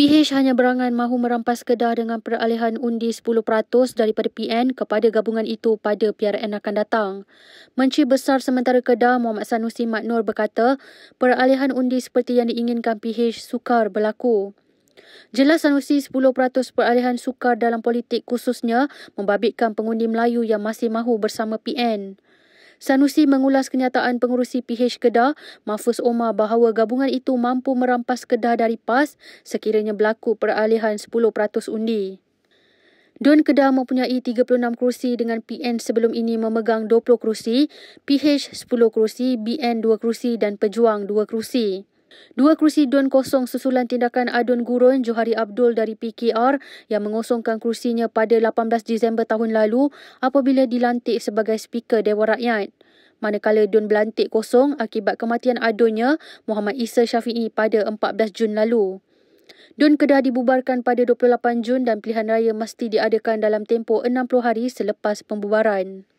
PH hanya berangan mahu merampas Kedah dengan peralihan undi 10% daripada PN kepada gabungan itu pada PRN akan datang. Menteri Besar Sementara Kedah Muhammad Sanusi Mat Nur berkata, peralihan undi seperti yang diinginkan PH sukar berlaku. Jelas Sanusi 10% peralihan sukar dalam politik khususnya membabitkan pengundi Melayu yang masih mahu bersama PN. Sanusi mengulas kenyataan pengurusi PH Kedah, Mahfuz Omar bahawa gabungan itu mampu merampas Kedah dari PAS sekiranya berlaku peralihan 10% undi. Dun Kedah mempunyai 36 kerusi dengan PN sebelum ini memegang 20 kerusi, PH 10 kerusi, BN 2 kerusi dan Pejuang 2 kerusi. Dua kerusi don kosong susulan tindakan Adun Gurun Johari Abdul dari PKR yang mengosongkan kerusinya pada 18 Disember tahun lalu apabila dilantik sebagai speaker Dewan Rakyat. Manakala DUN belantik kosong akibat kematian adunnya Muhammad Isa Syafi'i pada 14 Jun lalu. DUN Kedah dibubarkan pada 28 Jun dan pilihan raya mesti diadakan dalam tempoh 60 hari selepas pembubaran.